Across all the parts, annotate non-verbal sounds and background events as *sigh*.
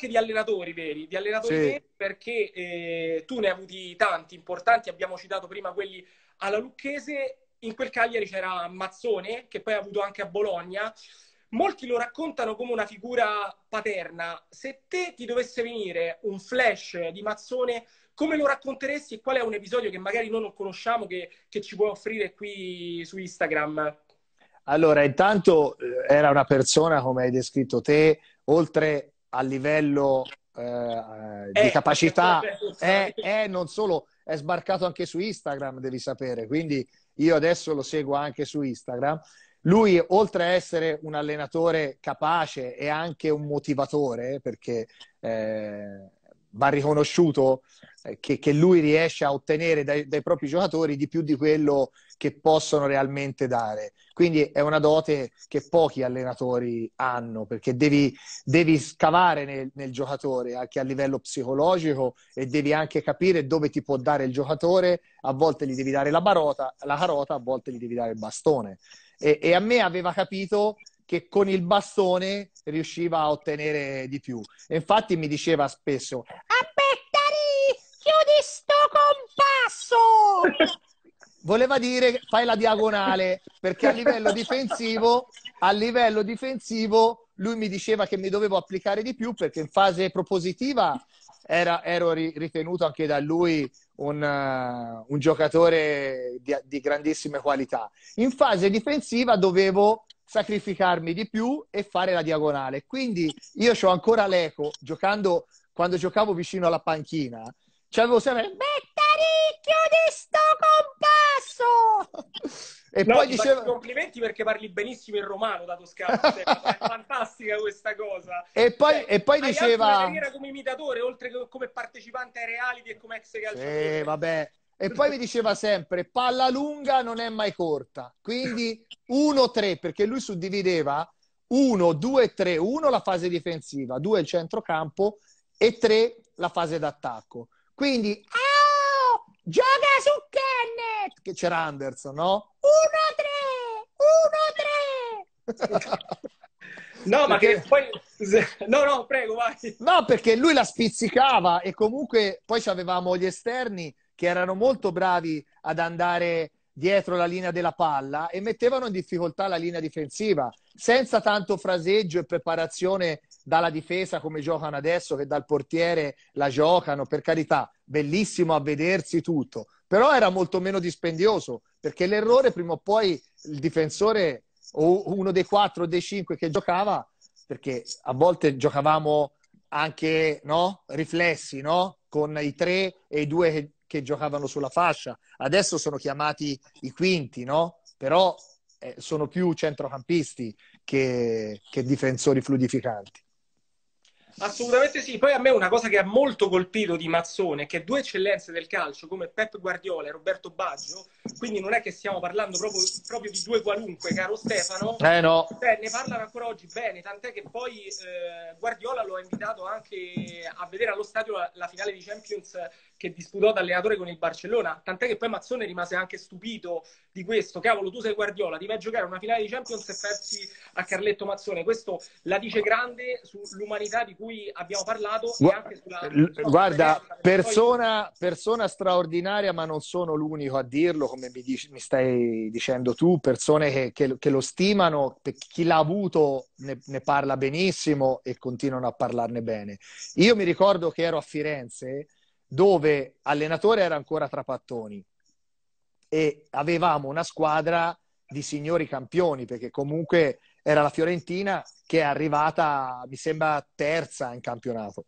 anche di allenatori veri, di allenatori sì. veri perché eh, tu ne hai avuti tanti importanti, abbiamo citato prima quelli alla Lucchese, in quel Cagliari c'era Mazzone che poi ha avuto anche a Bologna. Molti lo raccontano come una figura paterna. Se te ti dovesse venire un flash di Mazzone, come lo racconteresti e qual è un episodio che magari noi non conosciamo che, che ci puoi offrire qui su Instagram? Allora, intanto eh, era una persona, come hai descritto te, oltre a livello eh, eh di eh, capacità è, *laughs* è, certo, certo, eh, non solo è sbarcato anche su Instagram, devi sapere. Quindi io adesso lo seguo anche su Instagram. Lui, oltre a essere un allenatore capace, è anche un motivatore, perché eh, va riconosciuto che, che, lui riesce a ottenere dai, dai propri giocatori di più di quello che possono realmente dare. Quindi è una dote che pochi allenatori hanno, perché devi, devi scavare nel, nel, giocatore anche a livello psicologico e devi anche capire dove ti può dare il giocatore. A volte gli devi dare la, barota, la carota, a volte gli devi dare il bastone. E, e a me aveva capito che con il bastone riusciva a ottenere di più. E infatti mi diceva spesso: Appettari, chiudi sto compasso! *laughs* voleva dire fai la diagonale, perché a livello difensivo, a livello difensivo lui mi diceva che mi dovevo applicare di più perché in fase propositiva era, ero ritenuto anche da lui un, uh, un giocatore di, di, grandissime qualità. In fase difensiva dovevo sacrificarmi di più e fare la diagonale. Quindi io ho ancora l'eco, giocando, quando giocavo vicino alla panchina, c'avevo sempre Beccaricchio di sto e no, poi diceva... complimenti perché parli benissimo il romano da toscano, cioè, è *laughs* fantastica questa cosa. E poi, eh, e poi diceva... una carriera come imitatore, oltre che come partecipante ai reality e come ex calciatore. Sì, vabbè. E poi mi diceva sempre, palla lunga non è mai corta. Quindi 1-3, perché lui suddivideva 1, 2, 3. 1 la fase difensiva, 2 il centrocampo e 3 la fase d'attacco. Quindi... Ah! gioca su Kenneth, che c'era Anderson, no? 1-3, 1-3. No, perché... ma che poi... No, no, prego, vai. No, perché lui la spizzicava e comunque poi avevamo gli esterni che erano molto bravi ad andare dietro la linea della palla e mettevano in difficoltà la linea difensiva senza tanto fraseggio e preparazione dalla difesa come giocano adesso che dal portiere la giocano, per carità, bellissimo a vedersi tutto, però era molto meno dispendioso perché l'errore prima o poi il difensore o uno dei quattro o dei cinque che giocava, perché a volte giocavamo anche no? riflessi no? con i tre e i due che, giocavano sulla fascia, adesso sono chiamati i quinti, no? però eh, sono più centrocampisti che, che difensori fluidificanti. Assolutamente sì. Poi a me una cosa che ha molto colpito di Mazzone è che due eccellenze del calcio come Pep Guardiola e Roberto Baggio, quindi non è che stiamo parlando proprio, proprio di due qualunque, caro Stefano, eh no. Beh, ne parlano ancora oggi bene, tant'è che poi eh, Guardiola lo ha invitato anche a vedere allo stadio la, la finale di Champions che disputò da allenatore con il Barcellona, tant'è che poi Mazzone rimase anche stupito di questo, cavolo tu sei Guardiola, ti vai a giocare una finale di Champions e persi a Carletto Mazzone, questo la dice grande sull'umanità di cui abbiamo parlato e anche sulla... Guarda, persona, persona, straordinaria ma non sono l'unico a dirlo come mi, dici, mi stai dicendo tu, persone che, che, che, lo stimano, chi l'ha avuto ne, ne parla benissimo e continuano a parlarne bene. Io mi ricordo che ero a Firenze dove allenatore era ancora Trapattoni e avevamo una squadra di signori campioni, perché comunque era la Fiorentina che è arrivata, mi sembra, terza in campionato.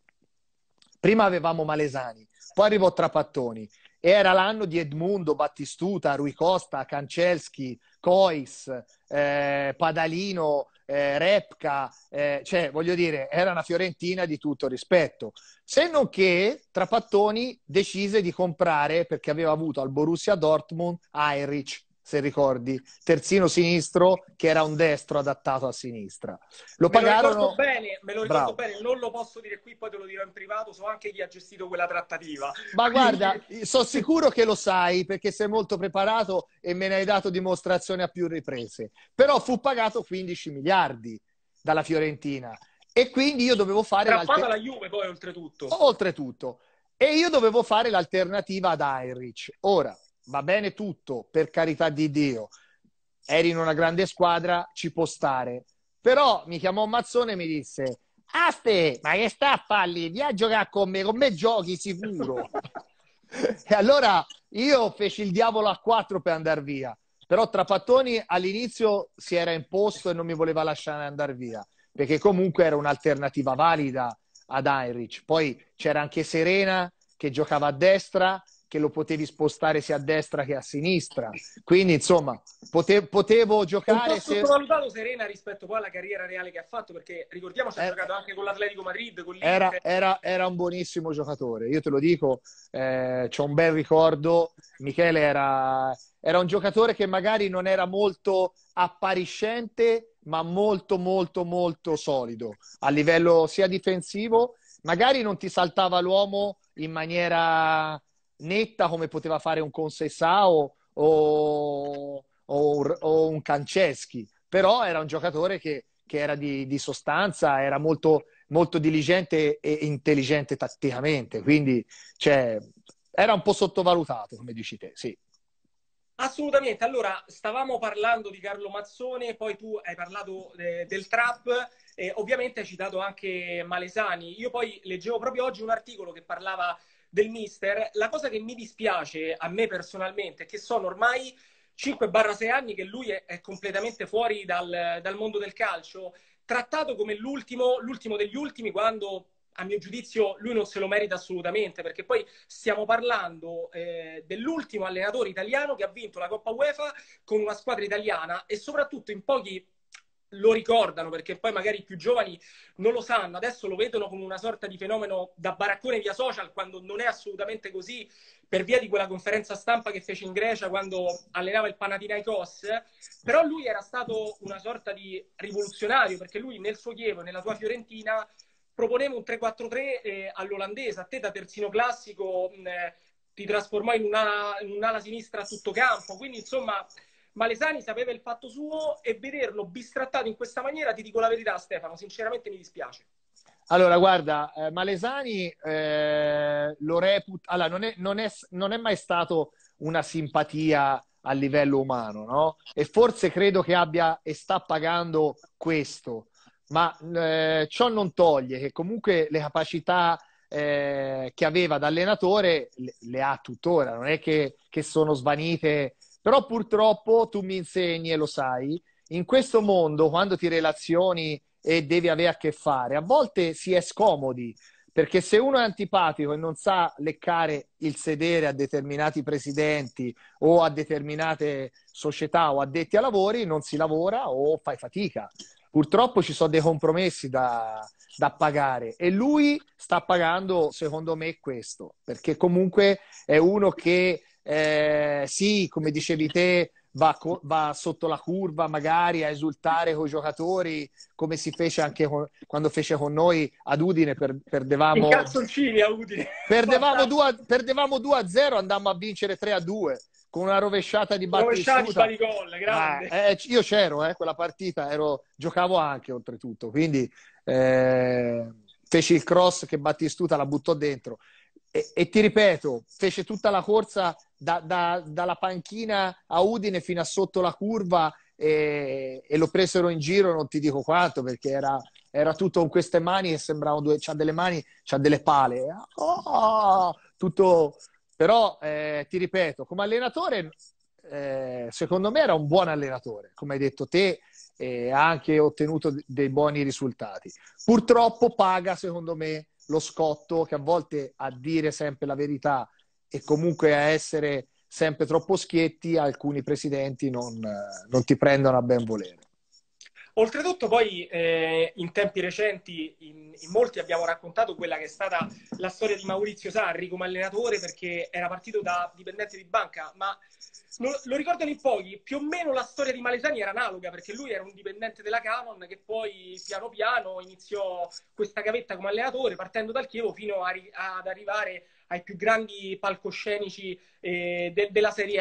Prima avevamo Malesani, poi arrivò Trapattoni. E era l'anno di Edmundo, Battistuta, Rui Costa, Kancelski, Cois, eh, Padalino, eh, Repca, eh, cioè voglio dire, era una Fiorentina di tutto rispetto. Se non che Trapattoni decise di comprare, perché aveva avuto al Borussia Dortmund, Heinrich, se ricordi, terzino sinistro che era un destro adattato a sinistra. Lo me pagarono... Lo bene, me lo ricordo Bravo. bene, non lo posso dire qui, poi te lo dirò in privato, so anche chi ha gestito quella trattativa. Ma guarda, sono sicuro che lo sai perché sei molto preparato e me ne hai dato dimostrazione a più riprese. Però fu pagato 15 miliardi dalla Fiorentina e quindi io dovevo fare... Trappata la Juve poi oltretutto. Oltretutto. E io dovevo fare l'alternativa ad Heinrich. Ora, va bene tutto, per carità di Dio, eri in una grande squadra, ci può stare. Però mi chiamò Mazzone e mi disse, Aste, ma che sta a farli? Vieni a giocare con me, con me giochi sicuro. *laughs* e allora io feci il diavolo a quattro per andare via. Però Trapattoni all'inizio si era imposto e non mi voleva lasciare andare via, perché comunque era un'alternativa valida ad Heinrich. Poi c'era anche Serena che giocava a destra, che lo potevi spostare sia a destra che a sinistra. Quindi, insomma, potevo, potevo giocare. Ma po' sottovalutato se... Serena rispetto poi alla carriera reale che ha fatto, perché ricordiamoci, ha eh. giocato anche con l'Atletico Madrid. Con era, era, era, un buonissimo giocatore, io te lo dico, eh, c'ho un bel ricordo. Michele era, era un giocatore che magari non era molto appariscente, ma molto, molto, molto solido a livello sia difensivo. Magari non ti saltava l'uomo in maniera netta come poteva fare un Consesao o, o, o un Canceschi, però era un giocatore che, che era di, di, sostanza, era molto, molto diligente e intelligente tatticamente, quindi cioè, era un po' sottovalutato, come dici te, sì. Assolutamente, allora stavamo parlando di Carlo Mazzone, poi tu hai parlato eh, del trap, eh, ovviamente hai citato anche Malesani, io poi leggevo proprio oggi un articolo che parlava del mister, la cosa che mi dispiace a me personalmente è che sono ormai 5-6 anni che lui è, è completamente fuori dal, dal, mondo del calcio, trattato come l'ultimo, l'ultimo degli ultimi quando a mio giudizio lui non se lo merita assolutamente perché poi stiamo parlando eh, dell'ultimo allenatore italiano che ha vinto la Coppa UEFA con una squadra italiana e soprattutto in pochi lo ricordano perché poi magari i più giovani non lo sanno, adesso lo vedono come una sorta di fenomeno da baraccone via social quando non è assolutamente così per via di quella conferenza stampa che fece in Grecia quando allenava il Panathinaikos, però lui era stato una sorta di rivoluzionario perché lui nel suo Chievo, nella sua Fiorentina proponeva un 3-4-3 eh, all'olandese, a te da terzino classico mh, eh, ti trasformò in, una, in un'ala sinistra a tutto campo, quindi insomma Malesani sapeva il fatto suo e vederlo bistrattato in questa maniera, ti dico la verità Stefano, sinceramente mi dispiace. Allora, guarda, eh, Malesani eh, lo reputa... Allora, non è, non, è, non è, mai stato una simpatia a livello umano, no? E forse credo che abbia e sta pagando questo. Ma eh, ciò non toglie che comunque le capacità eh, che aveva da allenatore le, le, ha tuttora, non è che, che sono svanite però purtroppo tu mi insegni e lo sai, in questo mondo quando ti relazioni e devi avere a che fare, a volte si è scomodi, perché se uno è antipatico e non sa leccare il sedere a determinati presidenti o a determinate società o addetti a lavori, non si lavora o fai fatica. Purtroppo ci sono dei compromessi da, da pagare e lui sta pagando, secondo me, questo, perché comunque è uno che eh, sì, come dicevi te, va, co- va, sotto la curva magari a esultare con i giocatori, come si fece anche con, quando fece con noi ad Udine, per, perdevamo... a Udine! Perdevamo 2-0, andammo a vincere 3-2 con una rovesciata di Battistuta. Ah, eh, eh io c'ero, eh, quella partita, ero, giocavo anche oltretutto, quindi eh, feci il cross che Battistuta la buttò dentro. E, e, ti ripeto, fece tutta la corsa da, da, dalla panchina a Udine fino a sotto la curva e, e, lo presero in giro, non ti dico quanto, perché era, era tutto con queste mani che sembravano due, c'ha delle mani, c'ha delle pale, oh, tutto... Però eh, ti ripeto, come allenatore, eh, secondo me era un buon allenatore, come hai detto te, e ha anche ottenuto dei buoni risultati. Purtroppo paga, secondo me, lo scotto che a volte a dire sempre la verità e comunque a essere sempre troppo schietti, alcuni presidenti non, non ti prendono a ben volere. Oltretutto poi eh, in tempi recenti in, in, molti abbiamo raccontato quella che è stata la storia di Maurizio Sarri come allenatore perché era partito da dipendente di banca, ma lo, lo ricordano in pochi, più o meno la storia di Malesani era analoga perché lui era un dipendente della Canon che poi piano piano iniziò questa gavetta come allenatore partendo dal Chievo fino a, ad arrivare ai più grandi palcoscenici eh, de, della Serie A.